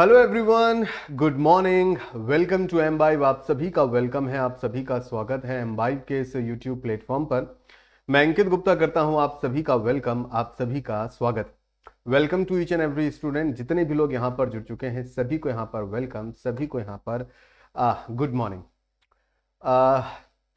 Hello everyone good morning welcome to एम बाइव आप सभी का वेलकम है आप सभी का स्वागत है एम बाइव के इस यूट्यूब प्लेटफॉर्म पर मैं अंकित गुप्ता करता हूं आप सभी का वेलकम आप सभी का स्वागत welcome to each and every student जितने भी लोग यहां पर जुड़ चुके हैं सभी को यहां पर वेलकम सभी को यहां पर गुड मॉर्निंग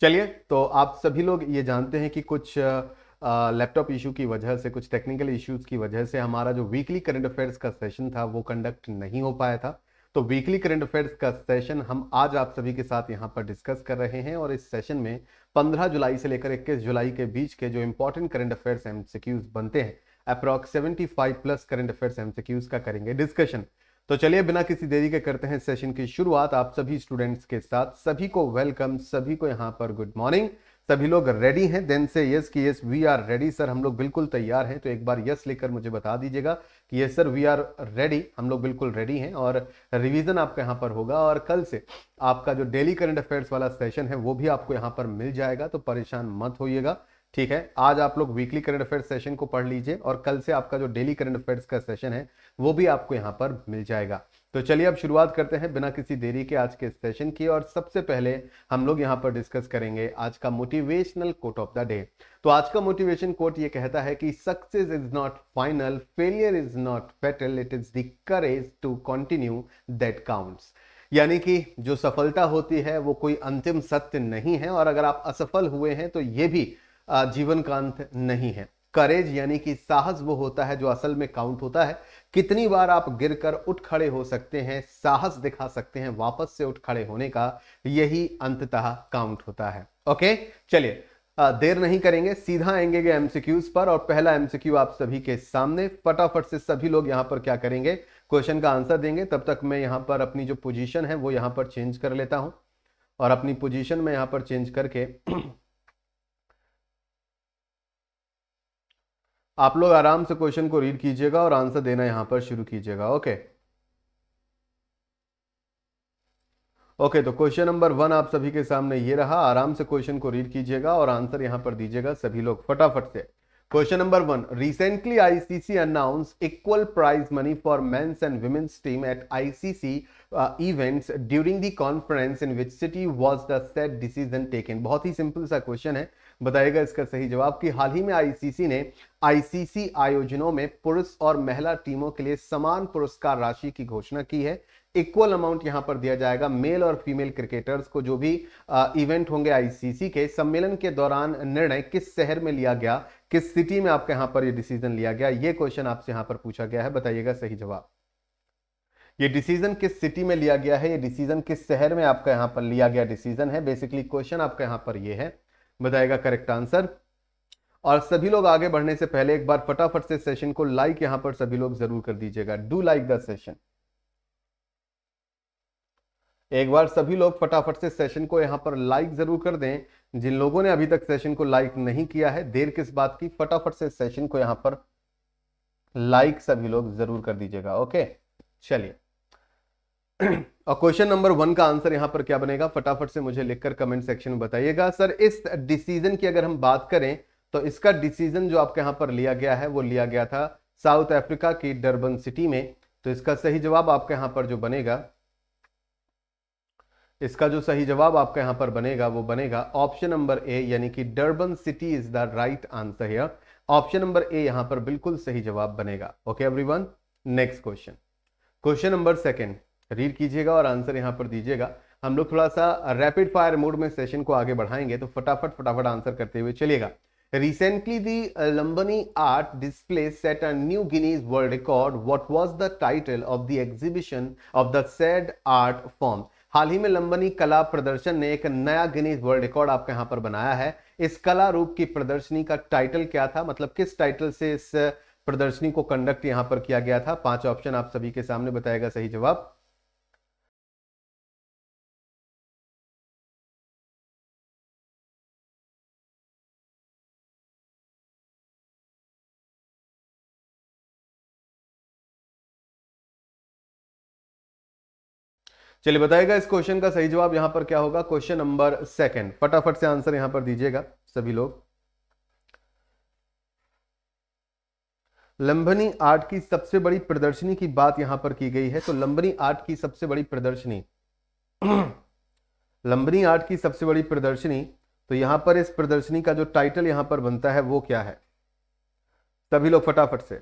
चलिए तो आप सभी लोग ये जानते हैं कि कुछ uh, लैपटॉप इशू की वजह से कुछ टेक्निकल इश्यूज की वजह से हमारा जो वीकली करंट अफेयर्स का सेशन था वो कंडक्ट नहीं हो पाया था तो वीकली करंट अफेयर्स का सेशन हम आज आप सभी के साथ यहाँ पर डिस्कस कर रहे हैं और इस सेशन में 15 जुलाई से लेकर 21 जुलाई के बीच के जो इंपॉर्टेंट करंट अफेयर्स एम बनते हैं अप्रॉक्स 75 प्लस करंट अफेयर्स एम का करेंगे डिस्कशन तो चलिए बिना किसी देरी के करते हैं सेशन की शुरुआत आप सभी स्टूडेंट्स के साथ सभी को वेलकम सभी को यहाँ पर गुड मॉर्निंग सभी लोग रेडी हैं देन से यस कि yes we are ready sir हम लोग बिल्कुल तैयार हैं तो एक बार यस लिखकर मुझे बता दीजिएगा कि yes sir we are ready हम लोग बिल्कुल रेडी हैं और रिवीजन आपका यहाँ पर होगा और कल से आपका जो डेली करंट अफेयर्स वाला सेशन है वो भी आपको यहाँ पर मिल जाएगा तो परेशान मत होइएगा ठीक है आज आप लोग वीकली करंट अफेयर्स सेशन को पढ़ लीजिए और कल से आपका जो डेली करंट अफेयर्स का सेशन है वो भी आपको यहाँ पर मिल जाएगा तो चलिए अब शुरुआत करते हैं बिना किसी देरी के आज के सेशन की और सबसे पहले हम लोग यहाँ पर डिस्कस करेंगे आज का motivational quote of the day तो आज का मोटिवेशन कोट ये कहता है कि success is not final failure is not fatal it is the courage to continue that counts यानी कि जो सफलता होती है वो कोई अंतिम सत्य नहीं है और अगर आप असफल हुए हैं तो ये भी जीवन का अंत नहीं है करेज यानी कि साहस वो होता है जो असल में काउंट होता है कितनी बार आप गिरकर उठ खड़े हो सकते हैं साहस दिखा सकते हैं वापस से उठ खड़े होने का यही अंततः काउंट होता है ओके चलिए देर नहीं करेंगे सीधा आएंगे एमसीक्यूज पर और पहला एमसीक्यू आप सभी के सामने फटाफट से सभी लोग यहां पर क्या करेंगे क्वेश्चन का आंसर देंगे तब तक मैं यहां पर अपनी जो पोजीशन है वो यहां पर चेंज कर लेता हूं और अपनी पोजीशन में यहाँ पर चेंज करके आप लोग आराम से क्वेश्चन को रीड कीजिएगा और आंसर देना यहां पर शुरू कीजिएगा ओके ओके तो क्वेश्चन नंबर वन आप सभी के सामने ये रहा आराम से क्वेश्चन को रीड कीजिएगा और आंसर यहां पर दीजिएगा सभी लोग फटाफट से question number one recently ICC announce equal prize money for men's and women's team at ICC events during the conference in which city was the said decision taken बहुत ही सिंपल सा क्वेश्चन है बताइएगा इसका सही जवाब कि हाल ही में आईसीसी ने आईसीसी आयोजनों में पुरुष और महिला टीमों के लिए समान पुरस्कार राशि की घोषणा की है इक्वल अमाउंट यहां पर दिया जाएगा मेल और फीमेल क्रिकेटर्स को जो भी आ, इवेंट होंगे आईसीसी के सम्मेलन के दौरान निर्णय किस शहर में लिया गया किस सिटी में आपके यहां पर यह डिसीजन लिया गया यह क्वेश्चन आपसे यहां पर पूछा गया है बताइएगा सही जवाब ये डिसीजन किस सिटी में लिया गया है ये डिसीजन किस शहर में आपका यहां पर लिया गया डिसीजन है बेसिकली क्वेश्चन आपका यहां पर ये है बताएगा करेक्ट आंसर और सभी लोग आगे बढ़ने से पहले एक बार फटाफट से सेशन को लाइक यहां पर सभी लोग जरूर कर दीजिएगा डू लाइक द सेशन एक बार सभी लोग फटाफट से सेशन को यहां पर लाइक जरूर कर दें जिन लोगों ने अभी तक सेशन को लाइक नहीं किया है देर किस बात की फटाफट से सेशन को यहां पर लाइक सभी लोग जरूर कर दीजिएगा ओके चलिए और क्वेश्चन नंबर वन का आंसर यहां पर क्या बनेगा फटाफट से मुझे लिखकर कमेंट सेक्शन में बताइएगा सर इस डिसीजन की अगर हम बात करें तो इसका डिसीजन जो आपके यहां पर लिया गया है वो लिया गया था साउथ अफ्रीका की डरबन सिटी में तो इसका सही जवाब आपके यहां पर जो बनेगा इसका जो सही जवाब आपके यहां पर बनेगा वो बनेगा ऑप्शन नंबर ए यानी कि Durban city is the right answer है ऑप्शन नंबर ए यहां पर बिल्कुल सही जवाब बनेगा okay everyone next question question number second read कीजिएगा और आंसर यहाँ पर दीजिएगा हम लोग थोड़ा सा रैपिड फायर मोड में सेशन को आगे बढ़ाएंगे तो फटाफट फटाफट आंसर करते हुए चलिएगा recently the Lambani art display set a new Guinness world record what was the title of the exhibition of the said art form हाल ही में लंबनी कला प्रदर्शन ने एक नया गिनीज वर्ल्ड रिकॉर्ड आपके यहाँ पर बनाया है इस कला रूप की प्रदर्शनी का टाइटल क्या था मतलब किस टाइटल से इस प्रदर्शनी को कंडक्ट यहाँ पर किया गया था पांच ऑप्शन आप सभी के सामने बताएगा सही जवाब चलिए बताएगा इस क्वेश्चन का सही जवाब यहां पर क्या होगा क्वेश्चन नंबर सेकंड फटाफट से आंसर यहां पर दीजिएगा सभी लोग लंबनी आर्ट की सबसे बड़ी प्रदर्शनी की बात यहां पर की गई है तो लंबनी आर्ट की सबसे बड़ी प्रदर्शनी लंबनी आर्ट की सबसे बड़ी प्रदर्शनी तो यहां पर इस प्रदर्शनी का जो टाइटल यहां पर बनता है वो क्या है सभी लोग फटाफट से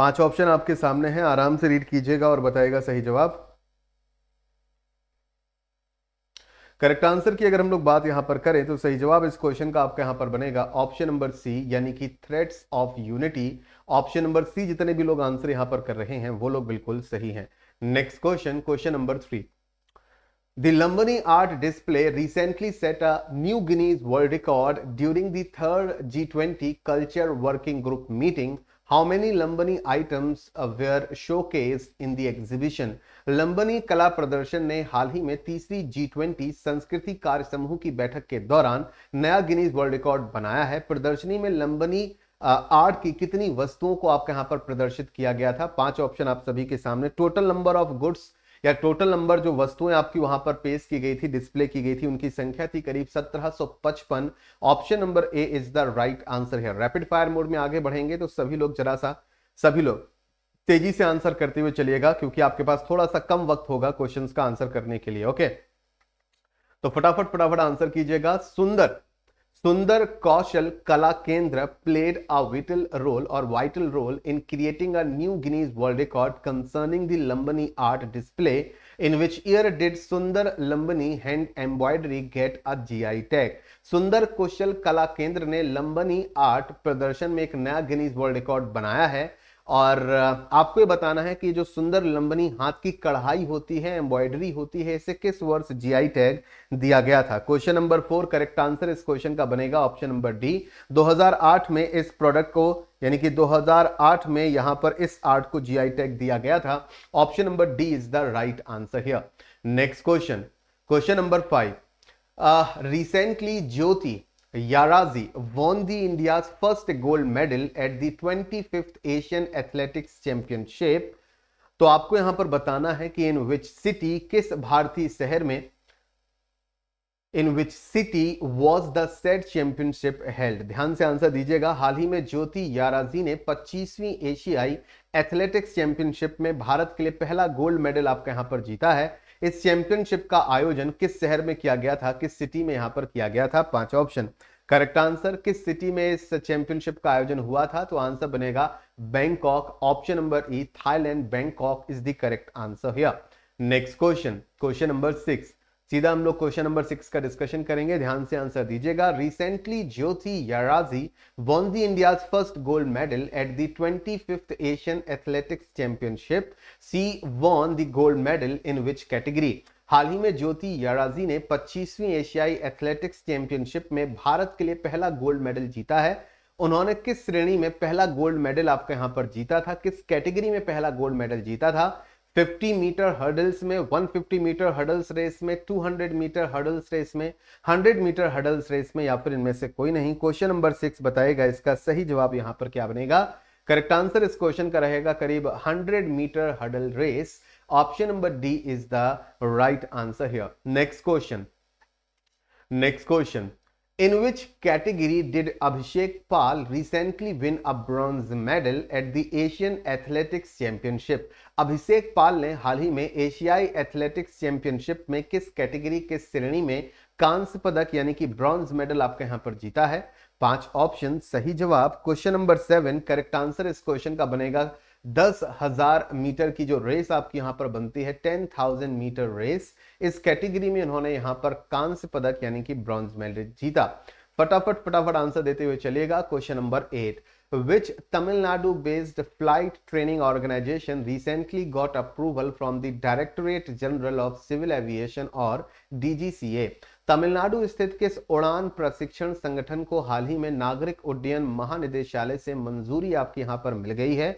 पांच ऑप्शन आपके सामने हैं आराम से रीड कीजिएगा और बताएगा सही जवाब करेक्ट आंसर की अगर हम लोग बात यहां पर करें तो सही जवाब इस क्वेश्चन का आपका यहां पर बनेगा ऑप्शन नंबर सी यानी कि threads of unity option number C जितने भी लोग आंसर यहां पर कर रहे हैं वो लोग बिल्कुल सही हैं next question question number three Lambani art display recently set a new new world record during the third G twenty culture working group meeting how many Lambani items were showcased in the exhibition Lambani कला प्रदर्शन ने हाल ही में तीसरी G twenty संस्कृति कार्य समूह की बैठक के दौरान नया गिनीज वर्ल्ड रिकॉर्ड बनाया है प्रदर्शनी में लंबनी आर्ट की कितनी वस्तुओं को आपके यहाँ पर प्रदर्शित किया गया था पांच ऑप्शन आप सभी के सामने टोटल नंबर ऑफ गुड्स या टोटल नंबर जो वस्तुएं आपकी वहां पर पेश की गई थी डिस्प्ले की गई थी उनकी संख्या थी करीब 1755 option number A is the right answer है रैपिड फायर मोड में आगे बढ़ेंगे तो सभी लोग जरा सा सभी लोग तेजी से आंसर करते हुए चलिएगा क्योंकि आपके पास थोड़ा सा कम वक्त होगा क्वेश्चन का आंसर करने के लिए ओके तो फटाफट फटाफट आंसर कीजिएगा सुंदर सुंदर Kushala Kala Kendra played a vital role और vital role in creating a new Guinness world record concerning the Lambani art display in which year did Sandur Lambani hand embroidery get a GI tag Sandur Kushala Kala केंद्र ने लंबनी आर्ट प्रदर्शन में एक नया गिनीज वर्ल्ड रिकॉर्ड बनाया है और आपको ये बताना है कि जो सुंदर लंबनी हाथ की कढ़ाई होती है एम्ब्रॉयडरी होती है इसे किस वर्ष जीआई टैग दिया गया था question number four correct answer इस क्वेश्चन का बनेगा ऑप्शन नंबर डी 2008 में इस प्रोडक्ट को यानी कि 2008 में यहां पर इस आर्ट को जीआई टैग दिया गया था option number D is the right answer here next question question number five recently Jyoti Yarazi won the India's first gold medal at the 25th Asian Athletics Championship. तो आपको यहां पर बताना है कि इन विच सिटी किस भारतीय शहर में in which city was the said championship held ध्यान से आंसर दीजिएगा हाल ही में ज्योति याराजी ने 25वीं एशियाई एथलेटिक्स चैंपियनशिप में भारत के लिए पहला गोल्ड मेडल आपका यहां पर जीता है इस चैंपियनशिप का आयोजन किस शहर में किया गया था किस सिटी में यहां पर किया गया था पांचवा ऑप्शन करेक्ट आंसर किस सिटी में इस चैंपियनशिप का आयोजन हुआ था तो आंसर बनेगा Bangkok option number E Thailand Bangkok is the correct answer here next question question number six सीधा हम लोग क्वेश्चन नंबर सिक्स का डिस्कशन करेंगे ध्यान से आंसर दीजिएगा recently Jyoti Yarraji won the India first gold medal at the twenty fifth Asian athletics championship she won the gold medal in which category हाल ही में ज्योति याराजी ने 25वीं एशियाई एथलेटिक्स चैंपियनशिप में भारत के लिए पहला गोल्ड मेडल जीता है उन्होंने किस श्रेणी में पहला गोल्ड मेडल आपके यहां पर जीता था किस कैटेगरी में पहला गोल्ड मेडल जीता था 50 मीटर हर्डल्स में 150 मीटर हर्डल्स रेस में 200 मीटर हर्डल्स रेस में 100 मीटर हर्डल्स रेस में या फिर इनमें से कोई नहीं क्वेश्चन नंबर सिक्स बताएगा इसका सही जवाब यहां पर क्या बनेगा करेक्ट आंसर इस क्वेश्चन का रहेगा करीब 100 meter hurdle race option number D is the right answer here next question next question In which category did Abhishek Pal recently win a bronze medal at the Asian Athletics Championship? Abhishek Pal ने हाल ही में एशियाई athletics championship में किस category के श्रेणी में कांस्य पदक यानी कि ब्रॉन्ज मेडल आपके यहां पर जीता है पांच ऑप्शन सही जवाब question number seven correct answer इस क्वेश्चन का बनेगा दस हजार मीटर की जो रेस आपकी यहां पर बनती है टेन थाउजेंड मीटर रेस इस कैटेगरी में उन्होंने यहां पर कांस्य पदक यानी कि ब्रॉन्ज मेडल जीता फटाफट फटाफट आंसर देते हुए चलिएगा question number eight which Tamil Nadu based flight training organization recently got approval from the directorate general of civil aviation और or तमिलनाडु स्थित किस उड़ान प्रशिक्षण संगठन को हाल ही में नागरिक उड्डयन महानिदेशालय से मंजूरी आपके यहां पर मिल गई है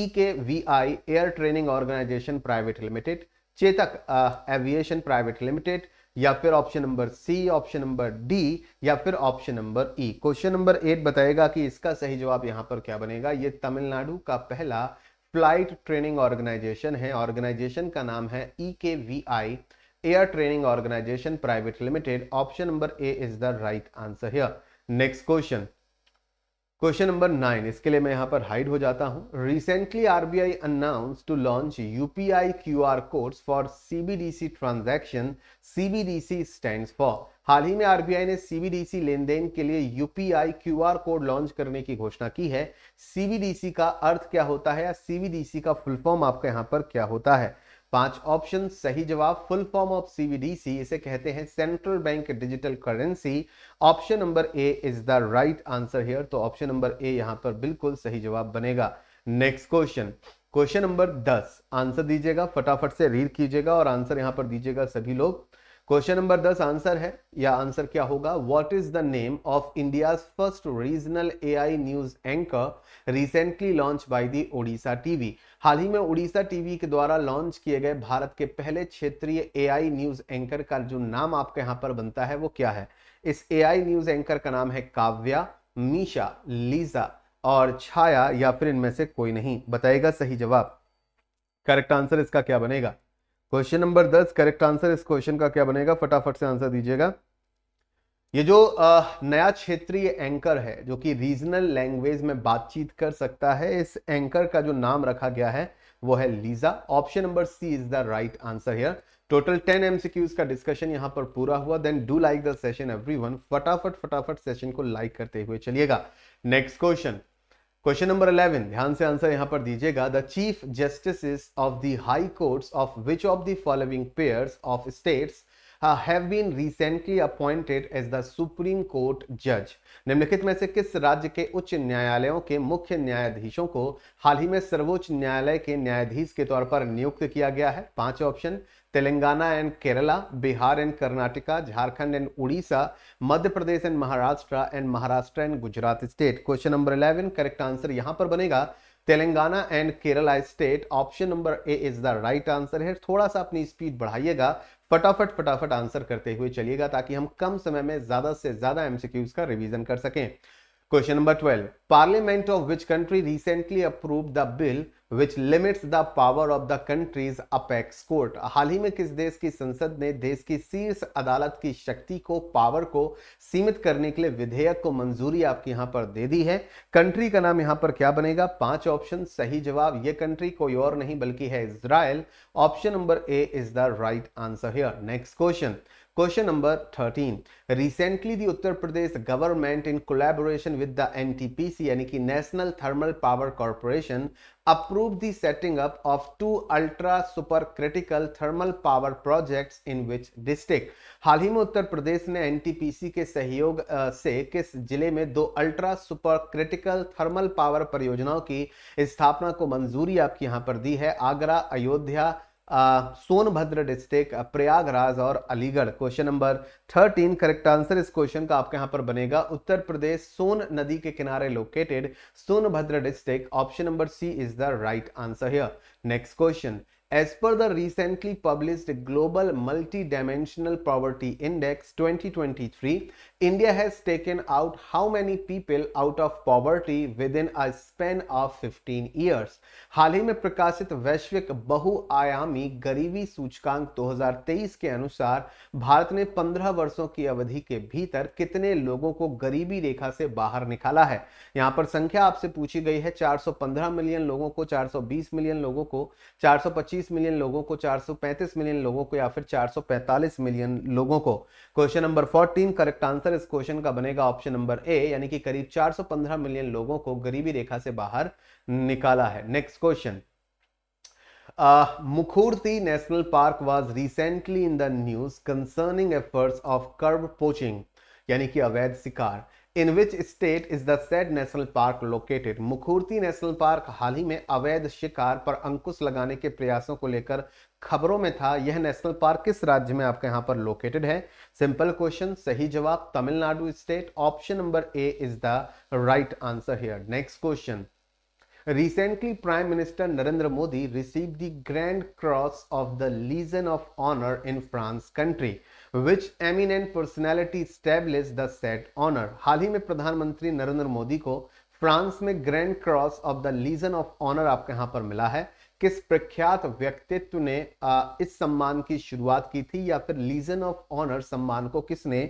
E K V I air training organization private limited Chetak aviation private limited या फिर option number C option number D या फिर option number E question number eight बताएगा कि इसका सही जवाब यहां पर क्या बनेगा ये तमिलनाडु का पहला फ्लाइट ट्रेनिंग ऑर्गेनाइजेशन है ऑर्गेनाइजेशन का नाम है E K V I air training organization private limited option number A is the right answer here next question question number nine इसके लिए मैं यहां पर हाइड हो जाता हूं recently RBI announce to launch UPI QR codes for CBDC transaction CBDC stands for हाल ही में आरबीआई ने सीबीडीसी लेन देन के लिए यूपीआई क्यूआर कोड लॉन्च करने की घोषणा की है सीबीडीसी का अर्थ क्या होता है या सीबीडीसी का फुल फॉर्म आपका यहाँ पर क्या होता है पांच ऑप्शन सही जवाब फुल फॉर्म ऑफ सीबीडीसी इसे कहते हैं central bank digital currency option number A is the right answer here तो ऑप्शन नंबर ए यहां पर बिल्कुल सही जवाब बनेगा नेक्स्ट क्वेश्चन क्वेश्चन नंबर दस आंसर दीजिएगा फटाफट से रीड कीजिएगा और आंसर यहां पर दीजिएगा सभी लोग क्वेश्चन नंबर दस आंसर है या आंसर क्या होगा what is the name of India first regional AI news anchor recently launch by the Odisha TV हाल ही में उड़ीसा टीवी के द्वारा लॉन्च किए गए भारत के पहले क्षेत्रीय एआई न्यूज एंकर का जो नाम आपके यहां पर बनता है वो क्या है इस एआई न्यूज एंकर का नाम है काव्या मीशा लीजा और छाया या फिर इनमें से कोई नहीं बताएगा सही जवाब करेक्ट आंसर इसका क्या बनेगा क्वेश्चन नंबर दस करेक्ट आंसर इस क्वेश्चन का क्या बनेगा फटाफट से आंसर दीजिएगा ये जो नया क्षेत्रीय एंकर है जो कि रीजनल लैंग्वेज में बातचीत कर सकता है इस एंकर का जो नाम रखा गया है वो है Lisa option number C is the right answer here total ten MCQs का डिस्कशन यहां पर पूरा हुआ then do like the session everyone फटाफट फटाफट सेशन को लाइक करते हुए चलिएगा नेक्स्ट क्वेश्चन क्वेश्चन नंबर 11 ध्यान से आंसर यहां पर दीजिएगा the chief justice of the high courts of which of the following pairs of states have been recently appointed as the supreme court जज निम्नलिखित में से किस राज्य के उच्च न्यायालयों के मुख्य न्यायाधीशों को हाल ही में सर्वोच्च न्यायालय के न्यायाधीश के तौर पर नियुक्त किया गया है पांच option Telangana and Kerala Bihar and Karnataka Jharkhand and Orissa Madhya Pradesh and Maharashtra and Maharashtra and Gujarat state question number eleven correct answer यहां पर बनेगा Telangana and Kerala state option number A is the right answer है थोड़ा सा अपनी स्पीड बढ़ाइएगा फटाफट फटाफट आंसर करते हुए चलिएगा ताकि हम कम समय में ज्यादा से ज्यादा एमसीक्यूज का रिवीजन कर सकें question number twelve parliament of which country recently approve the bill which limits the power of the country's apex court हाल ही में किस देश की संसद ने देश की शीर्ष अदालत की शक्ति को पावर को सीमित करने के लिए विधेयक को मंजूरी आपके यहां पर दे दी है कंट्री का नाम यहां पर क्या बनेगा पांच ऑप्शन सही जवाब ये कंट्री कोई और नहीं बल्कि है Israel option number A is the right answer here next question question number thirteen recently the Uttar Pradesh government in collaboration with the NTPC यानी कि national thermal power corporation approve the setting up of two ultra super critical thermal power projects in which district हाल ही में उत्तर प्रदेश ने NTPC के सहयोग से किस जिले में दो ultra super critical thermal power परियोजनाओं की स्थापना को मंजूरी आपकी यहाँ पर दी है आगरा अयोध्या सोनभद्र डिस्ट्रिक्ट प्रयागराज और Aligarh question number thirteen correct answer इस क्वेश्चन का आपके यहां पर बनेगा उत्तर प्रदेश सोन नदी के किनारे located Sonbhadra district option number C is the right answer here next question as per the recently recently global multi dimensional Poverty index 2023, India has taken out how many people out of poverty within a span of 15 years? हाल ही में प्रकाशित वैश्विक बहुआयामी गरीबी सूचकांक 2023 के अनुसार भारत ने 15 वर्षों की अवधि के भीतर कितने लोगों को गरीबी रेखा से बाहर निकाला है यहां पर संख्या आपसे पूछी गई है 415 मिलियन लोगों को 420 मिलियन लोगों को 425 मिलियन लोगों को 435 मिलियन लोगों को या फिर 445 मिलियन लोगों को question number 14 correct answer answer इस क्वेश्चन का बनेगा ऑप्शन नंबर ए यानी कि करीब 415 मिलियन लोगों को गरीबी रेखा से बाहर निकाला है next question Mukurthi national park was recently in the news concerning efforts of curb poaching यानी कि अवैध शिकार in which state is the said national park located Mukurthi national park हाल ही में अवैध शिकार पर अंकुश लगाने के प्रयासों को लेकर खबरों में था यह नेशनल पार्क किस राज्य में आपके यहाँ पर लोकेटेड है सिंपल क्वेश्चन सही जवाब Tamil Nadu state option number A is the right answer here next question recently prime minister narendra modi received the grand cross of the legion of honor in france country which eminent personality established the said honour हाल ही में प्रधानमंत्री नरेंद्र मोदी को France में grand cross of the legion of honour आपके यहाँ पर मिला है किस प्रख्यात व्यक्तित्व ने इस सम्मान की शुरुआत की थी या फिर लीजन ऑफ ऑनर सम्मान को किसने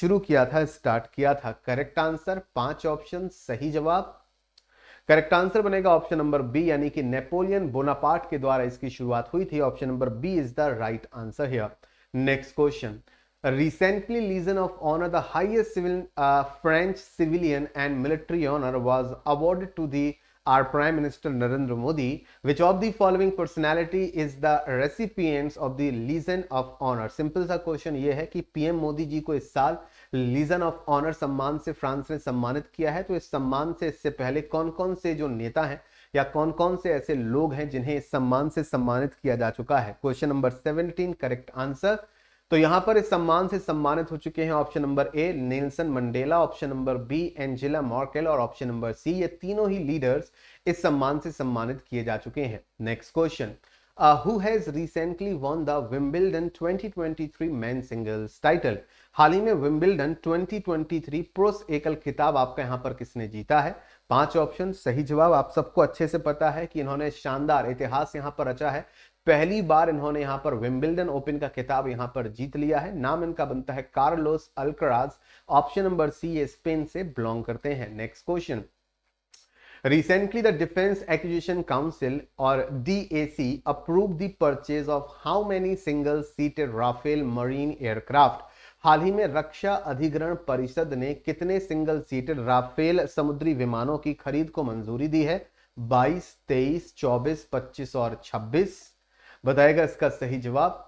शुरू किया था स्टार्ट किया था करेक्ट आंसर पांच ऑप्शन सही जवाब करेक्ट आंसर बनेगा ऑप्शन नंबर बी यानी कि नेपोलियन बोनापार्ट के द्वारा इसकी शुरुआत हुई थी option number B is the right answer here next question recently Legion of Honor, the highest civil, uh, French civilian and military honor, was awarded to the our Prime Minister Narendra Modi. Which of the following personality is the recipients of the Legion of Honor? simple sa question ye hai ki pm modi ji ko is saal legion of honor samman se france ne sammanit kiya hai to is samman se isse pehle कौन कौन se jo neta हैं या कौन कौन से ऐसे लोग हैं जिन्हें इस सम्मान से सम्मानित किया जा चुका है क्वेश्चन नंबर 17 करेक्ट आंसर तो यहां पर इस सम्मान से सम्मानित हो चुके हैं option number A Nelson Mandela option number B Angela Merkel और ऑप्शन नंबर सी ये तीनों ही लीडर्स इस सम्मान से सम्मानित किए जा चुके हैं next question who has recently won the Wimbledon 2023 men singles title हाल ही में विम्बिल्डन 2023 प्रोस एकल खिताब आपका यहाँ पर किसने जीता है पांच ऑप्शन सही जवाब आप सबको अच्छे से पता है कि इन्होंने शानदार इतिहास यहाँ पर रचा है पहली बार इन्होंने यहां पर विम्बिल्डन ओपन का खिताब यहां पर जीत लिया है नाम इनका बनता है Carlos Alcaraz option number C ये स्पेन से बिलोंग करते हैं next question Recently, the Defense Acquisition Council or DAC approved the purchase of how many single seated Rafale marine aircraft हाल ही में रक्षा अधिग्रहण परिषद ने कितने सिंगल सीटेड राफेल समुद्री विमानों की खरीद को मंजूरी दी है 22, 23, 24, 25 और 26 बताएगा इसका सही जवाब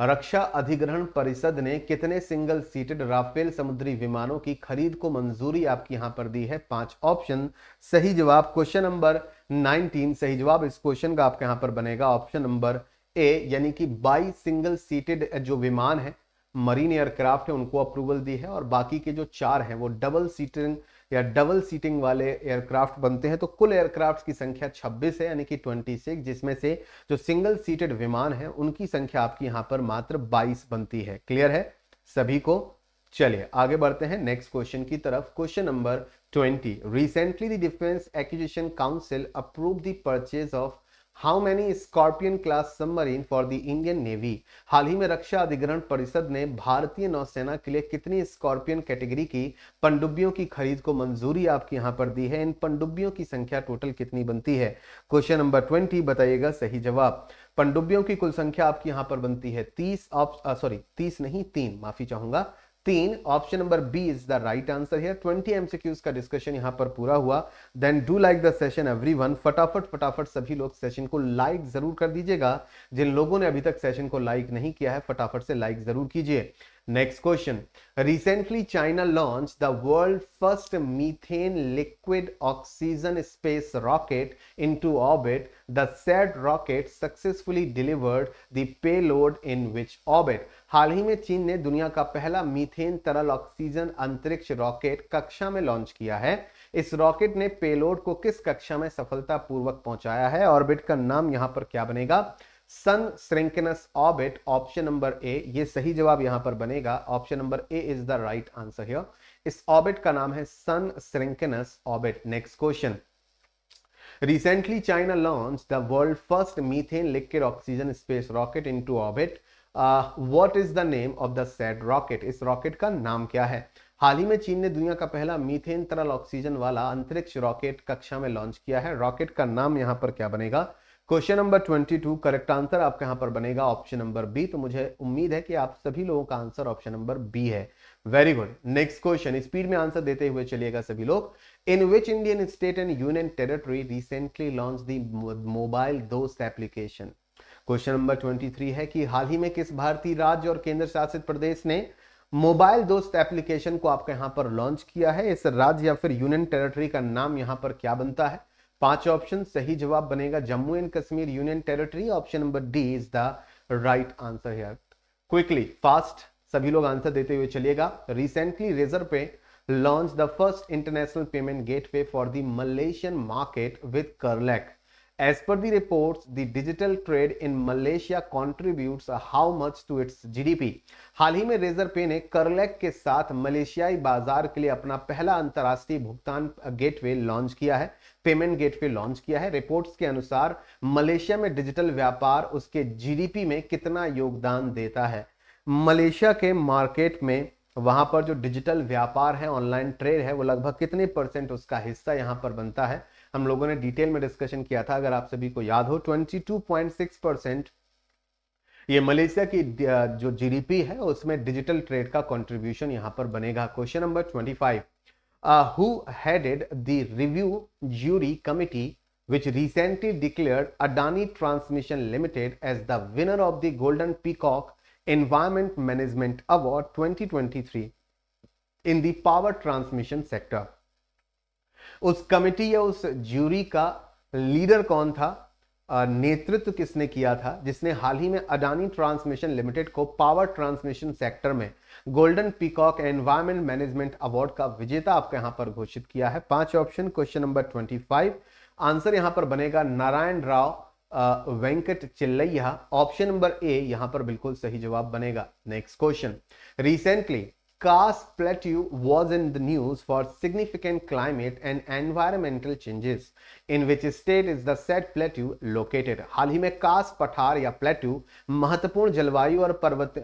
रक्षा अधिग्रहण परिषद ने कितने सिंगल सीटेड राफेल समुद्री विमानों की खरीद को मंजूरी आपके यहां पर दी है पांच ऑप्शन सही जवाब क्वेश्चन नंबर 19 सही जवाब इस क्वेश्चन का आपके यहां पर बनेगा ऑप्शन नंबर ए यानी कि बाई सिंगल सीटेड जो विमान है मरीन एयरक्राफ्ट है उनको अप्रूवल दी है और बाकी के जो चार हैं वो डबल सीटिंग या डबल सीटिंग वाले एयरक्राफ्ट बनते हैं तो कुल एयरक्राफ्ट की संख्या 26 है यानी कि 26 जिसमें से जो सिंगल सीटेड विमान है उनकी संख्या आपकी यहां पर मात्र 22 बनती है क्लियर है सभी को चलिए आगे बढ़ते हैं नेक्स्ट क्वेश्चन की तरफ question number 20 recently the defence acquisition council approve purchase purchase of how many Scorpion class submarine for the Indian navy हाल ही में रक्षा अधिग्रहण परिषद ने भारतीय नौसेना के लिए कितनी स्कॉर्पियन कैटेगरी की पंडुब्बियों की खरीद को मंजूरी आपके यहाँ पर दी है इन पंडुब्बियों की संख्या टोटल कितनी बनती है क्वेश्चन नंबर ट्वेंटी बताइएगा सही जवाब पंडुब्बियों की कुल संख्या आपकी यहाँ पर बनती है तीस ऑप्शन सॉरी तीस नहीं तीन माफी चाहूंगा तीन option number B is the right answer है ट्वेंटी एमसीक्यूज का डिस्कशन यहां पर पूरा हुआ then do like the session everyone फटाफट फटाफट सभी लोग सेशन को लाइक जरूर कर दीजिएगा जिन लोगों ने अभी तक सेशन को लाइक नहीं किया है फटाफट से लाइक जरूर कीजिए next question recently China launch the world first methane liquid oxygen space rocket into orbit the said rocket successfully delivered the payload in which orbit हाल ही में चीन ने दुनिया का पहला मीथेन तरल ऑक्सीजन अंतरिक्ष रॉकेट कक्षा में लॉन्च किया है इस रॉकेट ने पेलोड को किस कक्षा में सफलतापूर्वक पहुंचाया है ऑर्बिट का नाम यहां पर क्या बनेगा sun synchronous orbit option number A ये सही जवाब यहां पर बनेगा option number A is the right answer here इस ऑबिट का नाम है sun synchronous orbit next question recently China launch the world first methane liquid oxygen space rocket into orbit what is the name of the said rocket इस rocket का नाम क्या है हाल ही में चीन ने दुनिया का पहला मीथेन तरल ऑक्सीजन वाला अंतरिक्ष रॉकेट कक्षा में लॉन्च किया है रॉकेट का नाम यहां पर क्या बनेगा question number twenty two correct answer आपके यहाँ पर बनेगा ऑप्शन नंबर बी तो मुझे उम्मीद है कि आप सभी लोगों का आंसर ऑप्शन नंबर बी है very good next question speed में आंसर देते हुए चलिएगा सभी लोग in which Indian state and union territory recently launch the mobile Dost application question number 23 है कि हाल ही में किस भारतीय राज्य और केंद्र शासित प्रदेश ने मोबाइल दोस्त एप्लीकेशन को आपके यहाँ पर लॉन्च किया है इस राज्य या फिर यूनियन टेरिटरी का नाम यहां पर क्या बनता है पांच ऑप्शन सही जवाब बनेगा Jammu and Kashmir union territory option number D is the right answer here quickly fast सभी लोग आंसर देते हुए चलिएगा recently Razorpay launch the first international payment gateway for the Malaysian market with Curlec As per the digital trade in Malaysia contribute how much to its G D P हाल ही में razor पे ने करलेक के साथ मलेशियाई बाजार के लिए अपना पहला अंतर्राष्ट्रीय भुगतान गेटवे लॉन्च किया है पेमेंट गेटवे लॉन्च किया है रिपोर्ट्स के अनुसार मलेशिया में डिजिटल व्यापार उसके जीडीपी में कितना योगदान देता है मलेशिया के मार्केट में वहां पर जो डिजिटल व्यापार है ऑनलाइन ट्रेड है वो लगभग कितने परसेंट उसका हिस्सा यहाँ पर बनता है हम लोगों ने डिटेल में डिस्कशन किया था अगर आप सभी को याद हो ट्वेंटी परसेंट ये मलेशिया की जो जीडीपी है उसमें डिजिटल ट्रेड का कंट्रीब्यूशन यहां पर बनेगा question number five uh, who headed the review jury committee which recently declared Adani Transmission Limited as the winner of the Golden Peacock Environment Management Award 2023 in the power transmission sector. उस committee या उस jury का leader कौन था नेतृत्व किसने किया था जिसने हाल ही में अडानी ट्रांसमिशन लिमिटेड को पावर ट्रांसमिशन सेक्टर में golden peacock environment management award का विजेता आपको यहां पर घोषित किया है पांच option question number twenty five answer यहां पर बनेगा Narayan Rao Venkat Chillaiah option number A यहां पर बिल्कुल सही जवाब बनेगा next question recently Kaas plateau was in the news for significant climate and environmental changes in which state is the said plateau located हाल ही में कास पठार या प्लेट्यू महत्वपूर्ण जलवायु और पर्वत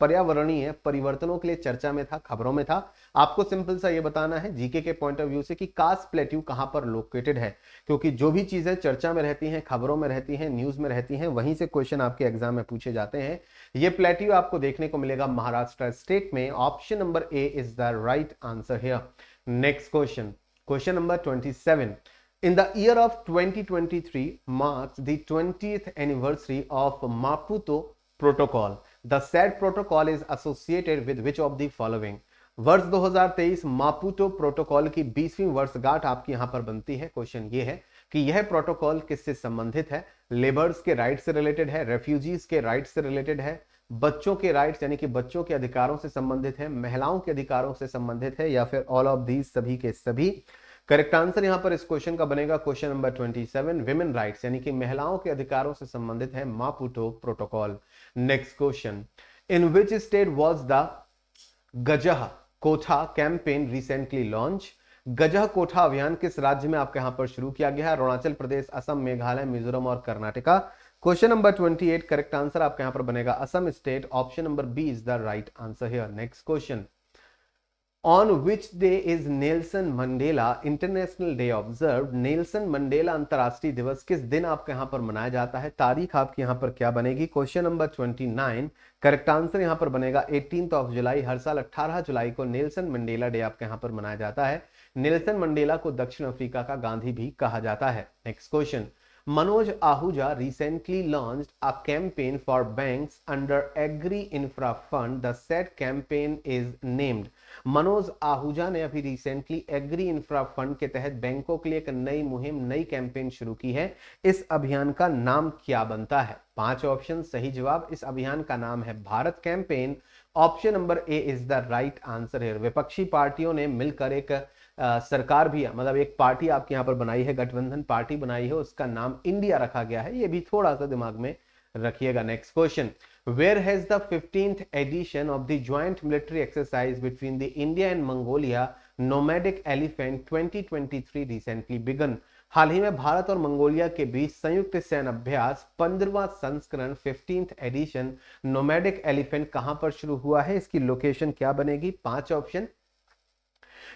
पर्यावरणीय परिवर्तनों के लिए चर्चा में था खबरों में था आपको सिंपल सा ये बताना है जीके के पॉइंट ऑफ व्यू से कि कास प्लेट्यू कहाँ पर लोकेटेड है क्योंकि जो भी चीजें चर्चा में रहती हैं खबरों में रहती हैं न्यूज में रहती हैं वहीं से क्वेश्चन आपके एग्जाम में पूछे जाते हैं ये प्लेट्यू आपको देखने को मिलेगा महाराष्ट्र स्टेट में option number A is the right answer here next question question number twenty seven In the year of 2023 marks the 20th anniversary of Maputo Protocol. The said protocol is associated with which of the following? वर्ष 2023 मापुटो protocol की 20वीं वर्षगांठ आपकी यहां पर बनती है question ये है कि यह प्रोटोकॉल किससे संबंधित है लेबर्स के राइट्स से रिलेटेड है रेफ्यूजीज के राइट्स से रिलेटेड है बच्चों के राइट्स यानी कि बच्चों के अधिकारों से संबंधित है महिलाओं के अधिकारों से संबंधित है या फिर ऑल ऑफ दीज सभी के सभी करेक्ट आंसर यहां पर इस क्वेश्चन का बनेगा क्वेश्चन नंबर 27 विमेन राइट्स यानी कि महिलाओं के अधिकारों से संबंधित है Maputo protocol next question in which state was the गजह कोठा कैंपेन रिसेंटली लॉन्च गजह कोठा अभियान किस राज्य में आपके यहां पर शुरू किया गया है अरुणाचल प्रदेश असम मेघालय मिजोरम और Karnataka question number 28 correct answer आपके यहां पर बनेगा Assam state option number B is the right answer here next question on which day is Nelson Mandela International Day observed? Nelson Mandela अंतर्राष्ट्रीय दिवस किस दिन आपके यहाँ पर मनाया जाता है तारीख आपके यहाँ पर क्या बनेगी क्वेश्चन नंबर 29 करेक्ट आंसर यहाँ पर बनेगा एटीन ऑफ जुलाई हर साल 18 जुलाई को नेल्सन मंडेला डे आपके यहाँ पर मनाया जाता है नेल्सन मंडेला को दक्षिण अफ्रीका का गांधी भी कहा जाता है next question Manoj Ahuja recently launched a campaign for banks under Agri Infra Fund. The said campaign is named. Manoj Ahuja ने अभी रिसेंटली एग्री इंफ्रा फंड के तहत बैंकों के लिए एक नई मुहिम नई कैंपेन शुरू की है इस अभियान का नाम क्या बनता है पांच ऑप्शन सही जवाब इस अभियान का नाम है Bharat campaign option number A is the right answer है विपक्षी पार्टियों ने मिलकर एक आ, सरकार भी मतलब एक पार्टी आपके यहाँ पर बनाई है गठबंधन पार्टी बनाई है उसका नाम इंडिया रखा गया है ये भी थोड़ा सा दिमाग में रखिएगा next question where has the 15th edition of the joint military exercise between the India and Mongolia nomadic elephant 2023 recently begun हाल ही में भारत और मंगोलिया के बीच संयुक्त सैन्य अभ्यास पंद्रवा संस्करण फिफ्टीन एडिशन नोमेडिक एलिफेंट कहां पर शुरू हुआ है इसकी लोकेशन क्या बनेगी पांच ऑप्शन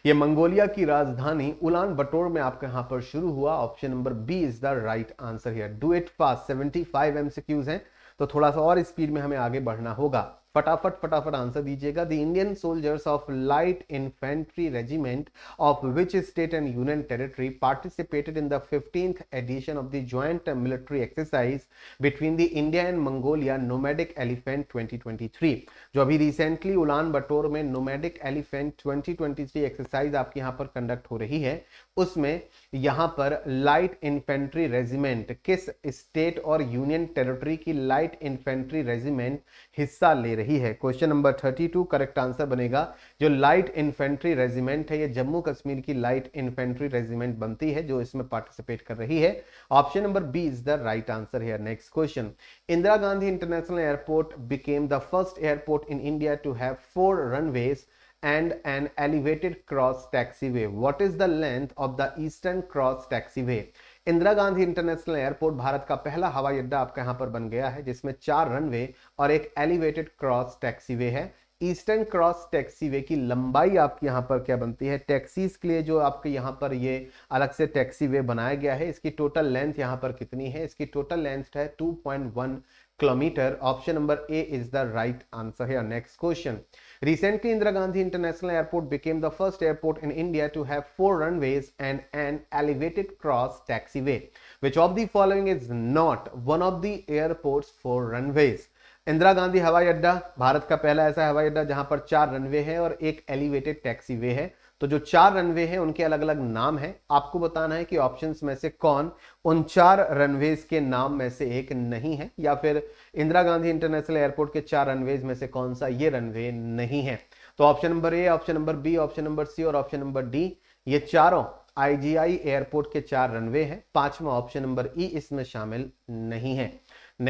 ये मंगोलिया की राजधानी उलान बटोर में आपके यहां पर शुरू हुआ option number B is the right answer here do it fast 75 MCQs हैं तो थोड़ा सा और स्पीड में हमें आगे बढ़ना होगा फटाफट फटाफट आंसर दीजिएगा the Indian soldiers of light infantry regiment of which state and union territory participated in the fifteenth edition of the joint military exercise between the India and Mongolia nomadic elephant 2023 जो अभी recently Ulan बटोर में nomadic elephant 2023 exercise आपके यहाँ पर conduct हो रही है उसमें यहाँ पर लाइट इन्फेंट्री रेजिमेंट किस स्टेट और यूनियन टेरिटरी की लाइट इन्फेंट्री रेजिमेंट हिस्सा ले रही है question number thirty two correct answer बनेगा जो लाइट इन्फेंट्री रेजिमेंट है ये जम्मू कश्मीर की लाइट इन्फेंट्री रेजिमेंट बनती है जो इसमें पार्टिसिपेट कर रही है option number B is the right answer है next question Indira Gandhi international airport became the first airport in India to have four runways and an elevated cross taxiway. What is the length of the Eastern Cross taxiway? Indira Gandhi international airport Bharat का पहला हवाई अड्डा आपका यहां पर बन गया है जिसमें चार रनवे और एक एलिवेटेड क्रॉस टैक्सीवे है ईस्टर्न क्रॉस टैक्सीवे की लंबाई आपकी यहाँ पर क्या बनती है टैक्सीज के लिए जो आपके यहाँ पर ये अलग से टैक्सीवे बनाया गया है इसकी टोटल लेंथ यहाँ पर कितनी है इसकी टोटल लेंथ है 2.1 kilometre option number A is the right answer है next question Recently, Indira Gandhi International Airport became the first airport in India to have four runways and an elevated cross taxiway. Which of the following is not one of the airport's four runways? indira gandhi hawai adda bharat ka pehla aisa hawai adda jahan par char runway hai aur ek elevated taxiway hai तो जो चार runway हैं उनके अलग अलग नाम हैं आपको बताना है कि ऑप्शंस में से कौन उन चार रनवेज के नाम में से एक नहीं है या फिर इंदिरा गांधी इंटरनेशनल एयरपोर्ट के चार रनवेज में से कौन सा ये रनवे नहीं है तो option number A option number B option number C और ऑप्शन नंबर डी ये चारों आईजीआई एयरपोर्ट के चार रनवे हैं पांचवा ऑप्शन नंबर ई इसमें शामिल नहीं है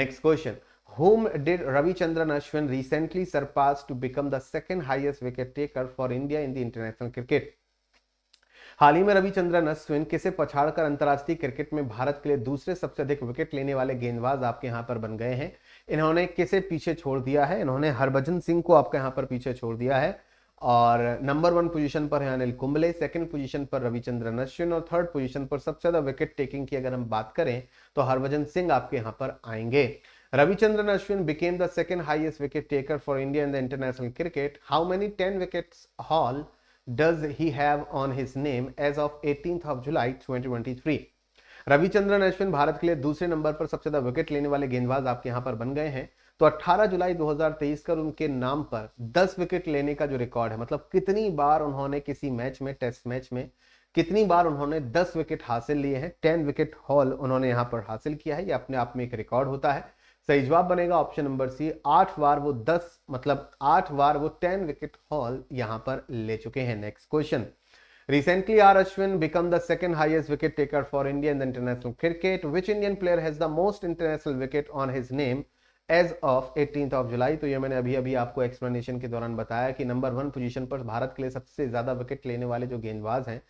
next question whom did Ravichandran Ashwin recently surpass to become the second highest wicket taker for India in the international cricket? हाल ही में रविचंद्रन अश्विन किसे पछाड़कर अंतर्राष्ट्रीय क्रिकेट में भारत के लिए दूसरे सबसे अधिक विकेट लेने वाले गेंदबाज आपके यहां पर बन गए हैं इन्होंने किसे पीछे छोड़ दिया है इन्होंने हरभजन सिंह को आपके यहां पर पीछे छोड़ दिया है और नंबर वन पोजीशन पर है अनिल कुंबले सेकंड पोजीशन पर रविचंद्रन अश्विन और थर्ड पोजीशन पर सबसे ज्यादा विकेट टेकिंग की अगर हम बात करें तो हरभजन सिंह आपके यहाँ पर आएंगे Ravichandran Ashwin became the second highest wicket taker for India in the international cricket. How many 10 wickets haul does he have on his name as of 18th of July 2023? Ravichandran Ashwin Bharat के लिए दूसरे नंबर पर सबसे ज्यादा विकेट लेने वाले गेंदबाज आपके यहां पर बन गए हैं तो 18 जुलाई 2023 कर उनके नाम पर 10 विकेट लेने का जो रिकॉर्ड है मतलब कितनी बार उन्होंने किसी मैच में टेस्ट मैच में कितनी बार उन्होंने 10 विकेट हासिल लिए हैं 10 विकेट हॉल उन्होंने यहां पर हासिल किया है ये अपने आप में एक रिकॉर्ड होता है सही जवाब बनेगा ऑप्शन नंबर सी आठ बार वो दस मतलब आठ बार वो टेन विकेट हॉल यहां पर ले चुके हैं next question recently R Ashwin became the second highest wicket taker for Indian international cricket which Indian player has the most international wicket on his name as of eighteen of July तो ये मैंने अभी अभी आपको एक्सप्लेनेशन के दौरान बताया कि नंबर वन पोजिशन पर भारत के लिए सबसे ज्यादा विकेट लेने वाले जो गेंदबाज हैं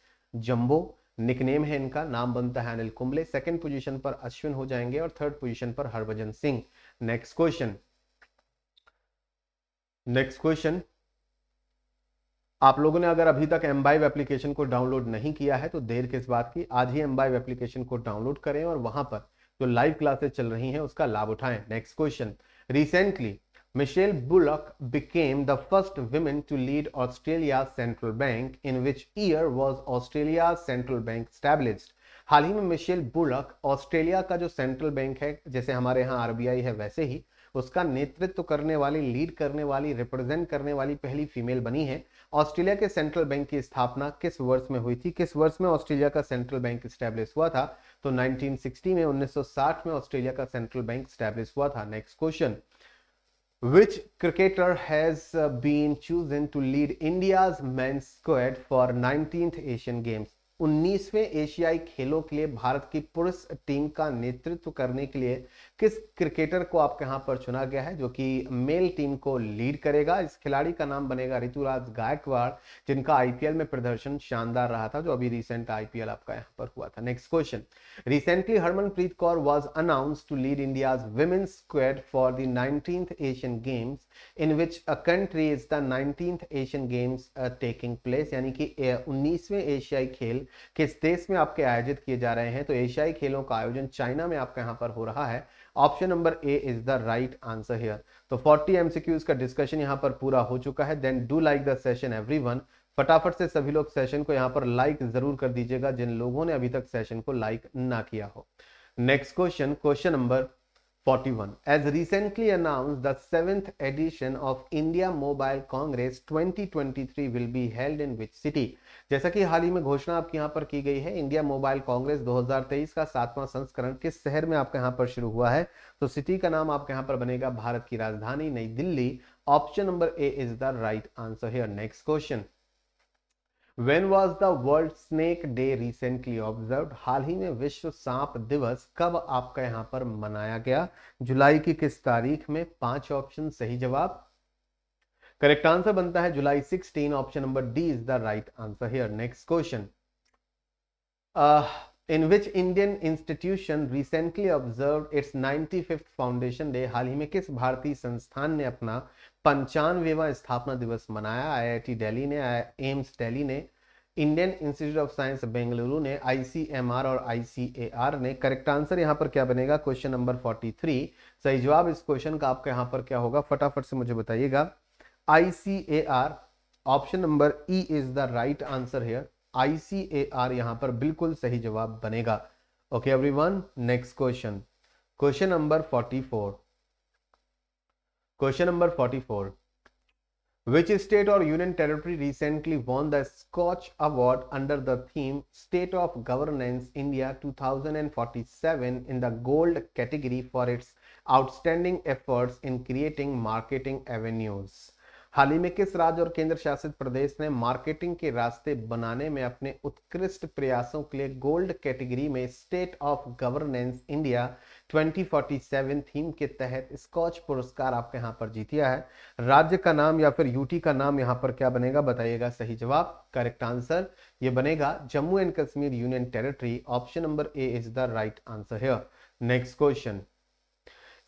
जम्बो निकनेम है इनका नाम बनता है अनिल कुंबले सेकंड पोजीशन पर अश्विन हो जाएंगे और थर्ड पोजीशन पर Harbhajan Singh next question next question आप लोगों ने अगर अभी तक एम्बाइव एप्लीकेशन को डाउनलोड नहीं किया है तो देर किस बात की आज ही एम्बाइव एप्लीकेशन को डाउनलोड करें और वहां पर जो लाइव क्लासेस चल रही हैं उसका लाभ उठाएं next question recently Michelle Bullock became the first woman to lead Australia's central bank, in which year was Australia's central bank established? हाल ही में मिशेल बुलक ऑस्ट्रेलिया का जो सेंट्रल बैंक है जैसे हमारे यहाँ आरबीआई है वैसे ही उसका नेतृत्व करने वाली लीड करने वाली रिप्रेजेंट करने वाली पहली फीमेल बनी है ऑस्ट्रेलिया के सेंट्रल बैंक की स्थापना किस वर्ष में हुई थी किस वर्ष में ऑस्ट्रेलिया का सेंट्रल बैंक स्टैब्लिश हुआ था तो 1960 में 1960 में ऑस्ट्रेलिया का सेंट्रल बैंक स्टैब्लिश हुआ था next question Which cricketer has been chosen to lead India's men's squad for 19th Asian Games? 19वें एशियाई खेलों के लिए भारत की पुरुष टीम का नेतृत्व करने के लिए किस क्रिकेटर को आपके यहाँ पर चुना गया है जो कि मेल टीम को लीड करेगा इस खिलाड़ी का नाम बनेगा ऋतुराज गायकवाड़ जिनका आईपीएल में प्रदर्शन शानदार रहा था जो अभी रिसेंट आईपीएल आपका यहाँ पर हुआ था next question recently Harmanpreet Kaur was announce to lead India women's squad for the 19th Asian Games in which a country is the 19th Asian Games uh, यानी कि उन्नीसवें एशियाई खेल किस देश में आपके आयोजित किए जा रहे हैं तो एशियाई खेलों का आयोजन चाइना में आपके यहाँ पर हो रहा है option number A is the right answer here तो 40 एमसीक्यूज का डिस्कशन यहाँ पर पूरा हो चुका है then do like the session everyone फटाफट से सभी लोग सेशन को यहाँ पर लाइक जरूर कर दीजिएगा जिन लोगों ने अभी तक सेशन को लाइक ना किया हो next question question number 41. As recently announced, the 7th edition of India Mobile Congress 2023 will be held in which city? जैसा कि हाल ही में घोषणा आपके यहाँ पर की गई है इंडिया मोबाइल कांग्रेस 2023 का सातवां संस्करण किस शहर में आपके यहाँ पर शुरू हुआ है तो सिटी का नाम आपके यहाँ पर बनेगा भारत की राजधानी Nai Delhi option number A is the right answer here next question when was the world snake day recently observe हाल ही में विश्व सांप दिवस कब आपका यहां पर मनाया गया जुलाई की किस तारीख में पांच ऑप्शन सही जवाब करेक्ट आंसर बनता है जुलाई 16 option number D is the right answer here next question in which Indian institution recently observe its fifth foundation day हाल ही में किस भारतीय संस्थान ने अपना पंचानवेवा स्थापना दिवस मनाया आईआईटी दिल्ली ने एम्स दिल्ली ने Indian institute of science Bengaluru ने आईसीएमआर और आईसीएआर ने करेक्ट आंसर यहां पर क्या बनेगा क्वेश्चन नंबर 43 सही जवाब इस क्वेश्चन का आपका यहां पर क्या होगा फटाफट से मुझे बताइएगा ICAR option number E is the right answer here ICAR यहां पर बिल्कुल सही जवाब बनेगा okay one next question question number four question number forty four which state और union territory recently won the Skoch award under the theme state of governance India two thousand and forty seven in the gold category for its outstanding efforts in creating marketing avenues हाल ही में किस राज्य और केंद्र शासित प्रदेश ने marketing के रास्ते बनाने में अपने उत्कृष्ट प्रयासों के लिए गोल्ड कैटेगरी में state of governance India to 2047 theme के तहत स्कॉच पुरस्कार आपके यहाँ पर जीतिया है राज्य का नाम या फिर यूटी का नाम यहाँ पर क्या बनेगा बताइएगा सही जवाब करेक्ट आंसर ये बनेगा Jammu and Kashmir union territory option number A is the right answer है next question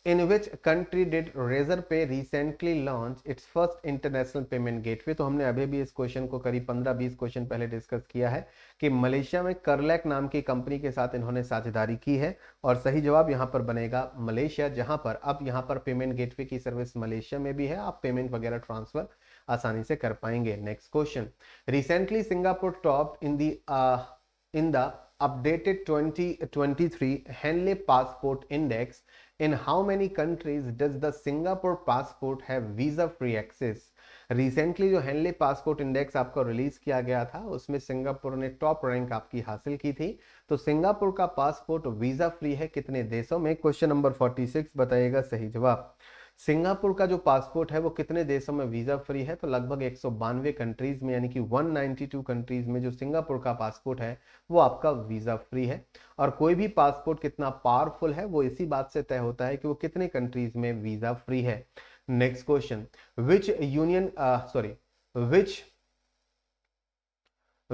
in which country did Razor Pay recently launch its first international payment gateway तो हमने अभी भी इस क्वेश्चन को करीब 15-20 क्वेश्चन पहले डिस्कस किया है कि मलेशिया में करलैक नाम की कंपनी के साथ इन्होंने साझेदारी की है और सही जवाब यहाँ पर बनेगा मलेशिया जहाँ पर अब यहाँ पर पेमेंट गेटवे की सर्विस मलेशिया में भी है आप पेमेंट वगैरह ट्रांसफर आसानी से कर पाएंगे next question recently Singapore top in the in the updated twenty 2023 Henley passport index In how many countries does the Singapore passport have visa free access? Recently जो हेनले पासपोर्ट इंडेक्स आपका release किया गया था उसमें Singapore ने top rank आपकी हासिल की थी तो सिंगापुर का पासपोर्ट वीजा फ्री है कितने देशों में क्वेश्चन नंबर 46 बताइएगा सही जवाब सिंगापुर का जो पासपोर्ट है वो कितने देशों में वीज़ा फ्री है तो लगभग एक कंट्रीज में यानी कि 192 कंट्रीज में जो सिंगापुर का पासपोर्ट है वो आपका वीज़ा फ्री है और कोई भी पासपोर्ट कितना पावरफुल है वो इसी बात से तय होता है कि वो कितने कंट्रीज में वीज़ा फ्री है next question which union sorry which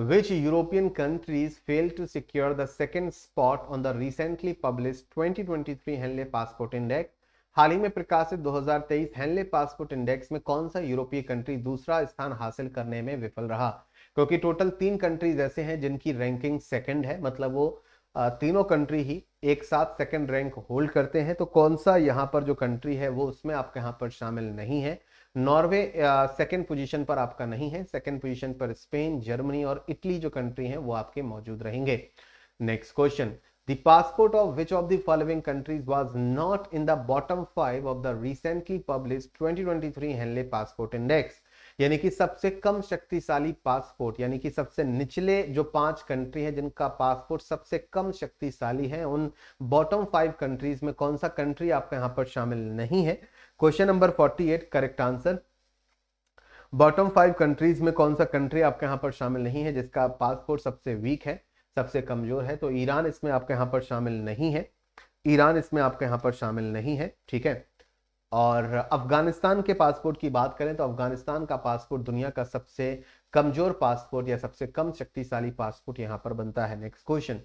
which European countries failed to secure the second spot on the recently published 2023 Henley Passport Index हाल ही में प्रकाशित 2023 हेनले पासपोर्ट इंडेक्स में कौन सा यूरोपीय कंट्री दूसरा स्थान हासिल करने में विफल रहा क्योंकि टोटल तीन कंट्रीज ऐसे हैं जिनकी रैंकिंग सेकंड है मतलब वो तीनों कंट्री ही एक साथ सेकंड रैंक होल्ड करते हैं तो कौन सा यहाँ पर जो कंट्री है वो उसमें आपके यहाँ पर शामिल नहीं है नॉर्वे सेकेंड पोजिशन पर आपका नहीं है सेकेंड पोजिशन पर स्पेन जर्मनी और इटली जो कंट्री है वो आपके मौजूद रहेंगे next question The passport of which of the following countries was not in the bottom five of the recently published 2023 Henley Passport Index? यानी कि सबसे कम शक्तिशाली पासपोर्ट यानी कि सबसे निचले जो पांच कंट्री हैं जिनका पासपोर्ट सबसे कम शक्तिशाली है उन बॉटम फाइव कंट्रीज में कौन सा कंट्री आपका यहां पर शामिल नहीं है question number 48 correct answer bottom five countries में कौन सा कंट्री आपके यहां पर शामिल नहीं है जिसका पासपोर्ट सबसे वीक है सबसे कमज़ोर है तो ईरान इसमें आपके यहाँ पर शामिल नहीं है ईरान इसमें आपके यहाँ पर शामिल नहीं है ठीक है और अफगानिस्तान के पासपोर्ट की बात करें तो अफगानिस्तान का पासपोर्ट दुनिया का सबसे कमजोर पासपोर्ट या सबसे कम शक्तिशाली पासपोर्ट यहां पर बनता है next question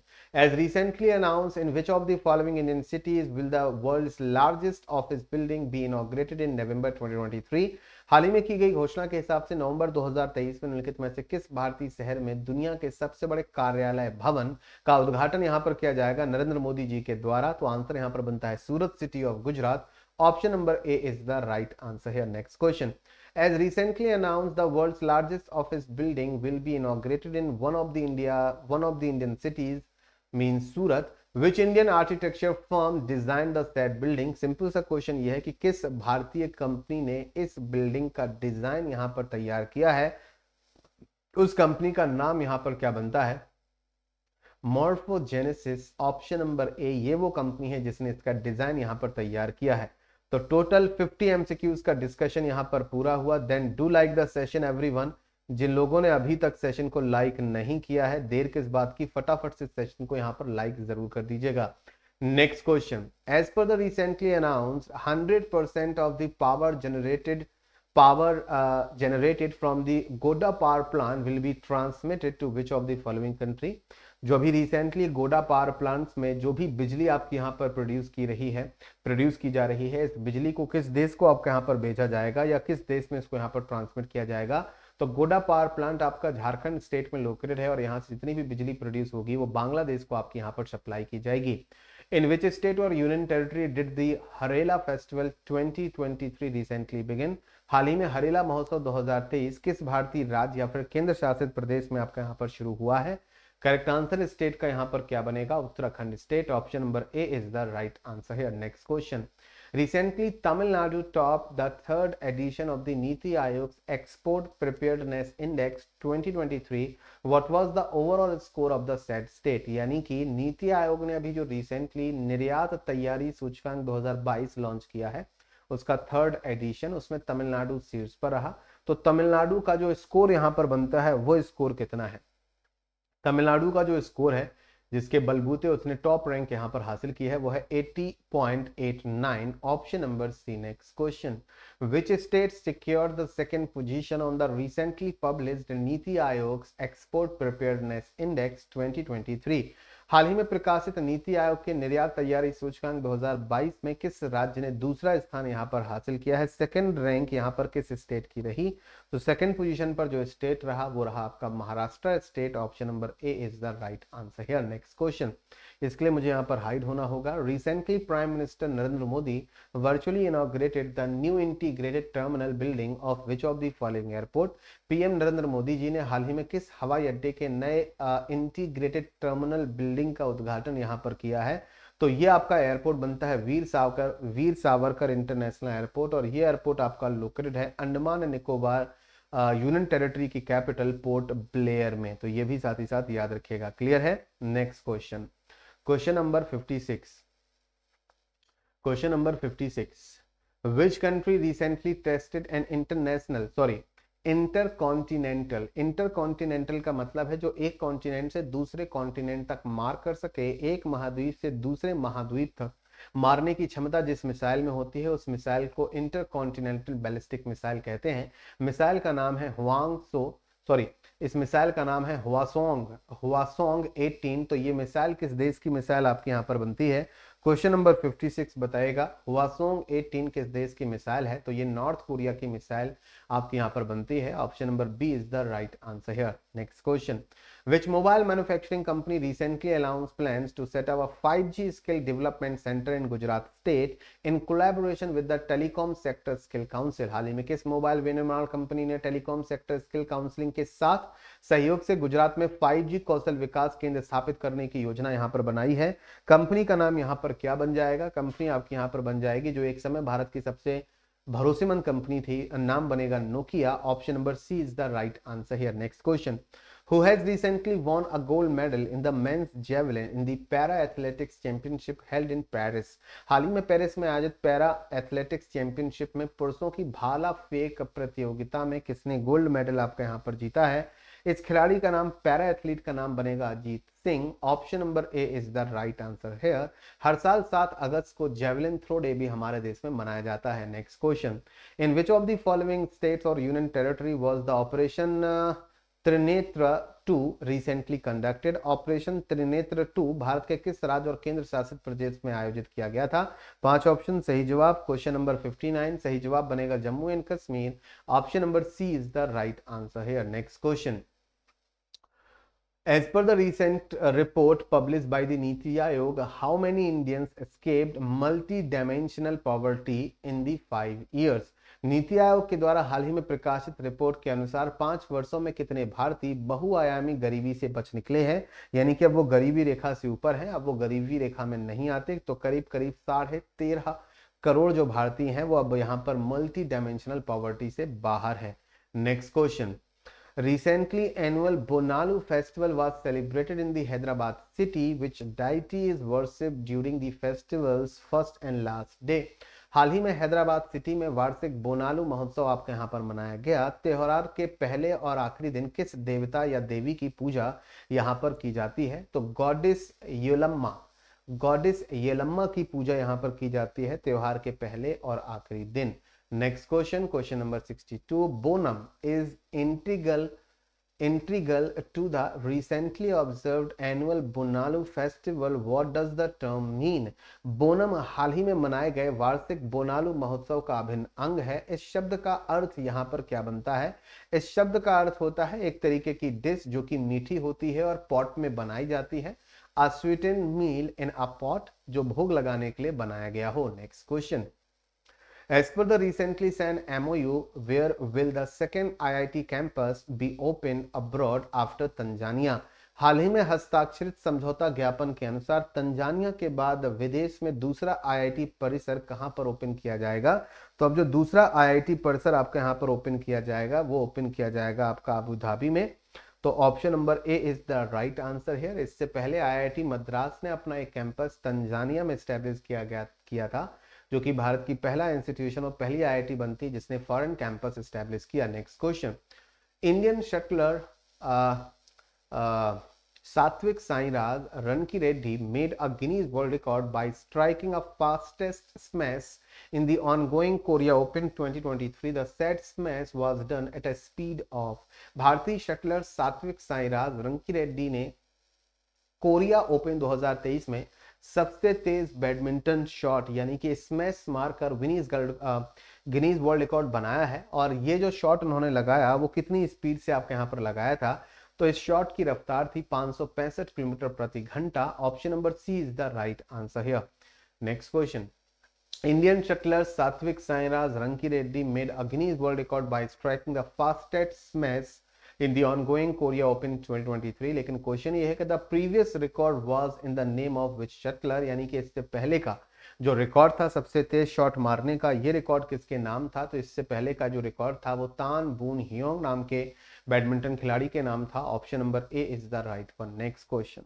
as recently announce in which of the following Indian cities will the world largest office building be inaugurated in November 2023 हाल ही में की गई घोषणा के हिसाब से नवंबर 2023 में निम्नलिखित में से किस भारतीय शहर में दुनिया के सबसे बड़े कार्यालय भवन का उद्घाटन यहां पर किया जाएगा नरेंद्र मोदी जी के द्वारा तो आंसर यहां पर बनता है Surat city of Gujarat option number A is the right answer है next question as recently announce the world largest office building will be inaugurated in one of the India one of the Indian cities mean Surat which Indian architecture form design the set building simple सा question यह है कि किस भारतीय company ने इस building का design यहां पर तैयार किया है उस कंपनी का नाम यहां पर क्या बनता है मॉर्फोजेनेसिस ऑप्शन नंबर ए ये वो कंपनी है जिसने इसका डिजाइन यहां पर तैयार किया है तो टोटल 50 एमसीक्यूज का डिस्कशन यहां पर पूरा हुआ then do like the session everyone जिन लोगों ने अभी तक सेशन को लाइक नहीं किया है देर किस बात की फटाफट से सेशन को यहाँ पर लाइक जरूर कर दीजिएगा next question as per the recently announce hundred percent of the power generated from uh, Godda power plant will be transmitted to which of to which जो अभी रिसेंटली गोडा पावर प्लांट्स में जो भी बिजली आपके यहाँ पर प्रोड्यूस की रही है प्रोड्यूस की जा रही है इस बिजली को किस देश को आपके यहाँ पर भेजा जाएगा या किस देश में इसको यहाँ पर ट्रांसमिट किया जाएगा तो गोडा पावर प्लांट आपका झारखंड स्टेट में लोकेटेड है और यहाँ से जितनी भी बिजली प्रोड्यूस होगी वो बांग्लादेश को आपकी यहाँ पर सप्लाई की जाएगी इन विच स्टेट और union territory did the Harela festival 2023 recently begin हाल ही में हरेला महोत्सव 2023 किस भारतीय राज्य या फिर केंद्र शासित प्रदेश में आपका यहाँ पर शुरू हुआ है करेक्ट आंसर स्टेट का यहाँ पर क्या बनेगा Uttarakhand state option number A is the right answer है next question Recently, Tamil Nadu topped the third edition of the Niti Ayog's Export Preparedness Index 2023. What was the overall score of the said state? यानी कि नीति आयोग ने अभी जो recently निर्यात तैयारी सूचकांक 2022 लॉन्च किया है उसका थर्ड एडिशन उसमें तमिलनाडु शीर्ष पर रहा तो तमिलनाडु का जो स्कोर यहाँ पर बनता है वो स्कोर कितना है तमिलनाडु का जो स्कोर है जिसके बलबूते उसने टॉप रैंक यहां पर हासिल की है वो है 80.89 option number C next question which state secure the second position on the recently published NITI Aayog export preparedness index 2023 हाल ही में प्रकाशित नीति आयोग के निर्यात तैयारी सूचकांक 2022 में किस राज्य ने दूसरा स्थान यहां पर हासिल किया है सेकंड रैंक यहां पर किस स्टेट की रही तो सेकंड पोजीशन पर जो स्टेट रहा वो रहा आपका Maharashtra state option number A is the right answer here next question इसके लिए मुझे यहाँ पर हाइड होना होगा recently prime minister Narendra Modi virtually inaugurated the new integrated terminal building of which of the following airport PM Narendra Modi ji ने हाल ही में किस हवाई अड्डे के नए इंटीग्रेटेड टर्मिनल बिल्डिंग का उद्घाटन यहाँ पर किया है तो ये आपका एयरपोर्ट बनता है वीर सावकर वीर सावरकर इंटरनेशनल एयरपोर्ट और ये एयरपोर्ट आपका लोकेटेड है Andaman and Nicobar union territory की कैपिटल पोर्ट ब्लेयर में तो ये भी साथ ही साथ याद रखिएगा क्लियर है next question question number six question number fifty six which country recently tested and international sorry intercontinental intercontinental का मतलब है जो एक कॉन्टिनेंट से दूसरे कॉन्टिनेंट तक मार कर सके एक महाद्वीप से दूसरे महाद्वीप तक मारने की क्षमता जिस मिसाइल में होती है उस मिसाइल को इंटरकॉन्टिनेंटल बैलिस्टिक मिसाइल कहते हैं मिसाइल का नाम है हुआंग सो सॉरी इस मिसाइल का नाम है हुआसोंग हुआसोंग 18 तो ये मिसाइल किस देश की मिसाइल आपके यहाँ पर बनती है क्वेश्चन नंबर 56 बताएगा हुआसोंग 18 किस देश की मिसाइल है तो ये नॉर्थ कोरिया की मिसाइल आपके यहाँ पर बनती है option number B is the right answer here next question which mobile manufacturing company recently announced plans to set up a 5G skill development center in Gujarat state in collaboration with the Telecom Sector Skill Council. हाल ही में किस mobile विनिर्माण company ने telecom sector skill counselling के साथ सहयोग से गुजरात में 5G कौशल विकास केंद्र स्थापित करने की योजना यहाँ पर बनाई है कंपनी का नाम यहाँ पर क्या बन जाएगा कंपनी आपकी यहाँ पर बन जाएगी जो एक समय भारत की सबसे भरोसेमंद कंपनी थी नाम बनेगा Nokia option number C is the right answer here next question who has recently won a gold medal in the men's javelin in the para athletics championship held in paris हाल ही में Paris में आयोजित para athletics championship में पुरुषों की भाला फेंक प्रतियोगिता में किसने गोल्ड मेडल आपका यहाँ पर जीता है इस खिलाड़ी का नाम पैरा एथलीट का नाम बनेगा Ajit Singh option number A is the right answer here हर साल 7 अगस्त को जेवलिन थ्रो डे भी हमारे देश में मनाया जाता है next question in which of the following states और union territory was the operation Trinetra two recently conducted operation Trinetra two Bharat के किस राज्य और केंद्र शासित प्रदेश में आयोजित किया गया था पांच ऑप्शन सही जवाब क्वेश्चन नंबर 59 सही जवाब बनेगा Jammu and Kashmir option number C is the right answer here next question as per the recent report publish by the NITI Aayog how many Indians escaped multi dimensional poverty in five years NITI Aayog के द्वारा हाल ही में प्रकाशित report के अनुसार पांच वर्षों में कितने भारतीय बहुआयामी गरीबी से बच निकले हैं यानी कि अब वो गरीबी रेखा से ऊपर है अब वो गरीबी रेखा में नहीं आते तो करीब करीब साढ़े तेरह करोड़ जो भारतीय हैं वो अब यहाँ पर मल्टी डायमेंशनल पॉवर्टी से बाहर है next question recently annual Bonalu festival was celebrated in the Hyderabad city which deity during worshipped during first and last day हाल ही में हैदराबाद सिटी में वार्षिक बोनालू महोत्सव आपके यहाँ पर मनाया गया त्योहार के पहले और आखिरी दिन किस देवता या देवी की पूजा यहाँ पर की जाती है तो गॉडिस योलम्मा गॉडिस येलम्मा की पूजा यहाँ पर की जाती है त्योहार के पहले और आखिरी दिन next question question number sixty two Bonam is integral integral to the recently observed annual Bonalu festival what does the term mean Bonam हाल ही में मनाए गए वार्षिक बोनालू महोत्सव का अभिन्न अंग है इस शब्द का अर्थ यहाँ पर क्या बनता है इस शब्द का अर्थ होता है एक तरीके की डिश जो कि मीठी होती है और पॉट में बनाई जाती है अस्वीटन मील इन अ पॉट जो भोग लगाने के लिए बनाया गया हो next question As per the recently signed MOU, where will the second IIT campus be open abroad after Tanzania? हाल ही में हस्ताक्षरित समझौता ज्ञापन के अनुसार तंजानिया के बाद विदेश में दूसरा आईआईटी परिसर कहां पर ओपन किया जाएगा तो अब जो दूसरा आईआईटी परिसर आपके यहां पर ओपन किया जाएगा वो ओपन किया जाएगा आपका अबू धाबी में तो option number A is the right answer here इससे पहले आईआईटी मद्रास ने अपना एक कैंपस तंजानिया में स्टेब्लिश किया गया किया था जो कि भारत की पहला इंस्टीट्यूशन और पहली आईआईटी बनती है जिसने फॉरेन कैंपस स्टैब्लिश किया next question Indian shuttler Satwik Sairaj Rankireddy made a Guinness world record by striking a fastest smash in the ongoing Korea Open 2023 the said smash was done at a speed of भारतीय shuttler Satwik Sairaj रनकी Reddy ने Korea Open 2023 में सबसे तेज badminton shot यानी कि smash मारकर विनीस Guinness world record बनाया है और ये जो शॉट उन्होंने लगाया वो कितनी स्पीड से आपके यहाँ पर लगाया था तो इस शॉट की रफ्तार थी 565 किलोमीटर प्रति घंटा option number C is the right answer here next question Indian shuttler Satwik Sairaj Rankireddy made a Guinness world record by striking the fastest smash in in Korea Open twenty twenty three लेकिन question ये है कि the previous record was in the name of which shuttler यानी कि इससे पहले का जो रिकॉर्ड था सबसे तेज शॉट मारने का ये रिकॉर्ड किसके नाम था तो इससे पहले का जो रिकॉर्ड था वो तान बून हियोंग नाम के बैडमिंटन खिलाड़ी के नाम था option number A is the right one next question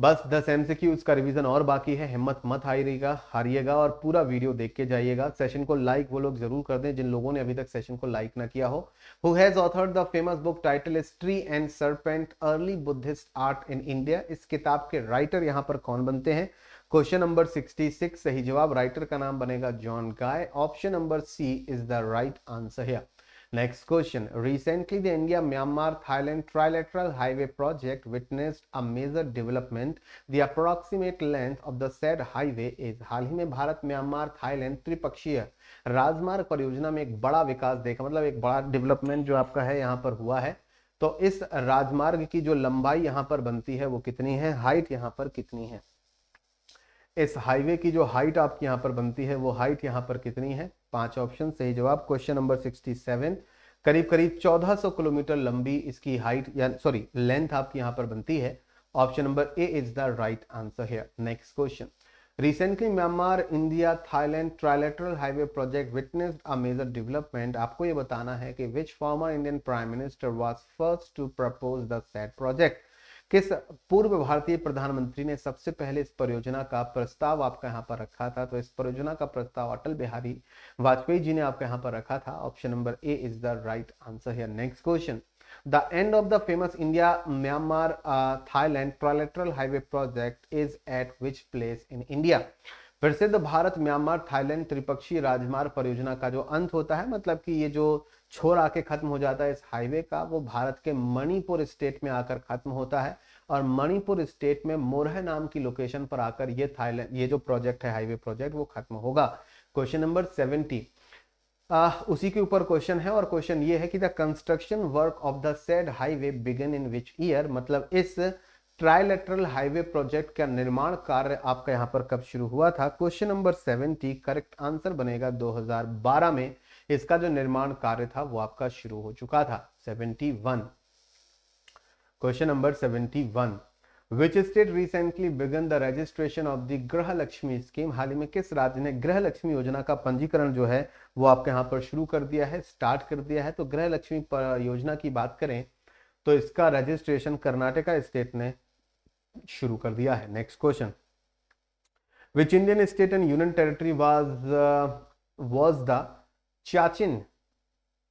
बस दस एम से उसका रिवीजन और बाकी है हिम्मत मत हारिएगा हारिएगा और पूरा वीडियो देख के जाइएगा सेशन को लाइक वो लोग जरूर कर दें जिन लोगों ने अभी तक सेशन को लाइक ना किया हो who has author the famous book title is tree and serpent early Buddhist art in India इस किताब के राइटर यहाँ पर कौन बनते हैं क्वेश्चन नंबर सिक्सटी सही जवाब राइटर का नाम बनेगा John Guy option number C is the right answer है next question recently the India Myanmar Thailand trilateral highway project witnessed a major development the approximate length of the said highway is हाल ही में Bharat Myanmar Thailand त्रिपक्षीय राजमार्ग परियोजना में एक बड़ा विकास देखा मतलब एक बड़ा डेवलपमेंट जो आपका है यहाँ पर हुआ है तो इस राजमार्ग की जो लंबाई यहाँ पर बनती है वो कितनी है हाइट यहाँ पर कितनी है इस हाईवे की जो हाइट आपकी यहाँ पर बनती है वो हाइट यहाँ पर कितनी है पांच ऑप्शन सही जवाब क्वेश्चन नंबर 67 करीब करीब 1400 किलोमीटर लंबी इसकी हाइट या सॉरी लेंथ आपकी यहां पर बनती है option number A is the right answer है next question recently Myanmar India Thailand trilateral highway project witness a major development आपको ये बताना है कि which former Indian prime minister was first to propose the said project किस पूर्व भारतीय प्रधानमंत्री ने सबसे पहले इस परियोजना का प्रस्ताव आपका यहाँ पर रखा था तो इस परियोजना का प्रस्ताव अटल बिहारी वाजपेयी जी ने आपका यहाँ पर रखा था option number A is the right answer here next question the end of the famous India Myanmar Thailand trilateral highway project is at which place in India प्रसिद्ध भारत म्यांमार थाईलैंड त्रिपक्षीय राजमार्ग परियोजना का जो अंत होता है मतलब कि ये जो छोर आके खत्म हो जाता है इस हाईवे का वो भारत के मणिपुर स्टेट में आकर खत्म होता है और मणिपुर स्टेट में मोरह नाम की लोकेशन पर आकर ये थाईलैंड ये जो प्रोजेक्ट है हाईवे प्रोजेक्ट वो खत्म होगा क्वेश्चन नंबर सेवेंटी उसी के ऊपर क्वेश्चन है और क्वेश्चन ये है कि the construction work of the said highway began in which year मतलब इस ट्राइलेटरल हाईवे प्रोजेक्ट का निर्माण कार्य आपका यहां पर कब शुरू हुआ था question number seventy correct answer बनेगा 2012 में इसका जो निर्माण कार्य था वो आपका शुरू हो चुका था 71 question number 71 which state recently began the registration of the Gruha Lakshmi scheme हाल ही में किस राज्य ने ग्रह लक्ष्मी योजना का पंजीकरण जो है वो आपके यहाँ पर शुरू कर दिया है स्टार्ट कर दिया है तो ग्रह लक्ष्मी योजना की बात करें तो इसका रजिस्ट्रेशन कर्नाटका स्टेट ने शुरू कर दिया है next question which Indian state and union territory was was the Chachin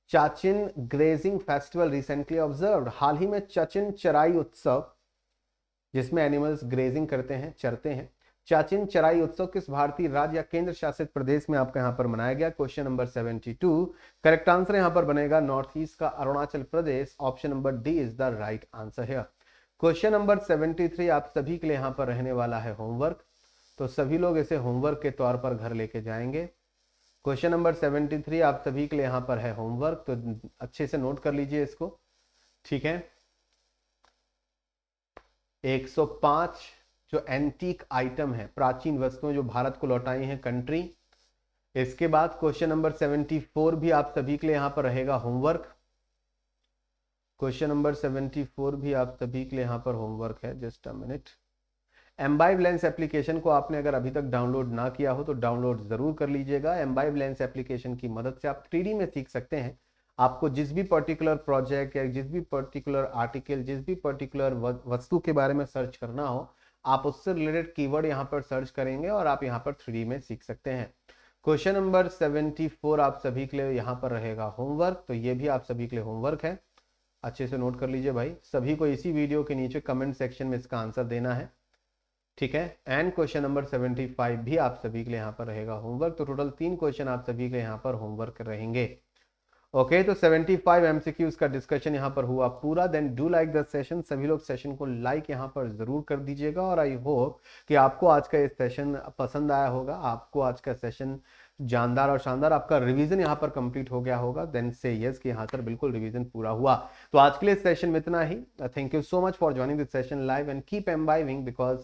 Chachin grazing festival recently observe हाल ही में चाचिन चराई उत्सव जिसमें एनिमल्स ग्रेजिंग करते हैं चरते हैं चाचिन चराई उत्सव किस भारतीय राज्य या केंद्र शासित प्रदेश में आपका यहां पर मनाया गया question number seventy two correct answer यहां पर बनेगा नॉर्थ ईस्ट का Arunachal Pradesh option number D is the right answer है क्वेश्चन नंबर 73 आप सभी के लिए यहां पर रहने वाला है होमवर्क तो सभी लोग इसे होमवर्क के तौर पर घर लेके जाएंगे क्वेश्चन नंबर 73 आप सभी के लिए यहां पर है होमवर्क तो अच्छे से नोट कर लीजिए इसको ठीक है 105 जो एंटीक आइटम है प्राचीन वस्तुएं जो भारत को लौटाई हैं कंट्री इसके बाद क्वेश्चन नंबर 74 भी आप सभी के लिए यहां पर रहेगा होमवर्क क्वेश्चन नंबर 74 भी आप सभी के लिए यहाँ पर होमवर्क है just a minute Embibe lens application को आपने अगर अभी तक डाउनलोड ना किया हो तो डाउनलोड ज़रूर कर लीजिएगा एम्बाइव लेंस एप्लीकेशन की मदद से आप थ्री में सीख सकते हैं आपको जिस भी पर्टिकुलर प्रोजेक्ट या जिस भी पर्टिकुलर आर्टिकल जिस भी पर्टिकुलर वस्तु के बारे में सर्च करना हो आप उससे रिलेटेड कीवर्ड यहाँ पर सर्च करेंगे और आप यहाँ पर थ्री में सीख सकते हैं क्वेश्चन नंबर फोर आप सभी के लिए यहाँ पर रहेगा होमवर्क तो ये भी आप सभी के लिए होमवर्क है अच्छे से नोट कर लीजिए भाई सभी को इसी वीडियो के नीचे कमेंट सेक्शन में इसका आंसर देना है ठीक है एंड क्वेश्चन नंबर 75 भी आप सभी के लिए यहाँ पर रहेगा होमवर्क तो टोटल तीन क्वेश्चन आप सभी के लिए यहाँ पर होमवर्क रहेंगे ओके okay, तो 75 एमसीक्यूज का डिस्कशन यहाँ पर हुआ पूरा then do like the session सभी लोग सेशन को लाइक यहाँ पर जरूर कर दीजिएगा और आई होप कि आपको आज का ये सेशन पसंद आया होगा आपको आज का सेशन जानदार और शानदार आपका रिवीजन यहाँ पर कंप्लीट हो गया होगा देन से यस कि हाँ सर बिल्कुल रिवीजन पूरा हुआ तो आज के लिए सेशन में इतना ही thank you so much for joining this session live and keep Embibing because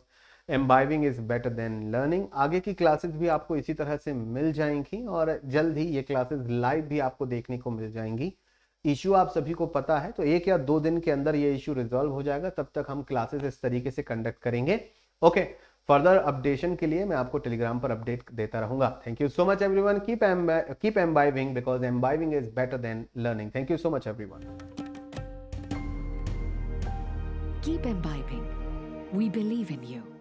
Embibing is better than learning आगे की क्लासेस भी आपको इसी तरह से मिल जाएंगी और जल्द ही ये क्लासेस लाइव भी आपको देखने को मिल जाएंगी इशू आप सभी को पता है तो एक या दो दिन के अंदर ये इशू रिजॉल्व हो जाएगा तब तक हम क्लासेस इस तरीके से कंडक्ट करेंगे ओके okay. फर्दर अपडेशन के लिए मैं आपको टेलीग्राम पर अपडेट देता रहूंगा thank you so much everyone keep एम keep Embibing because Embibing is better than learning thank you so much everyone keep Embibing we believe in you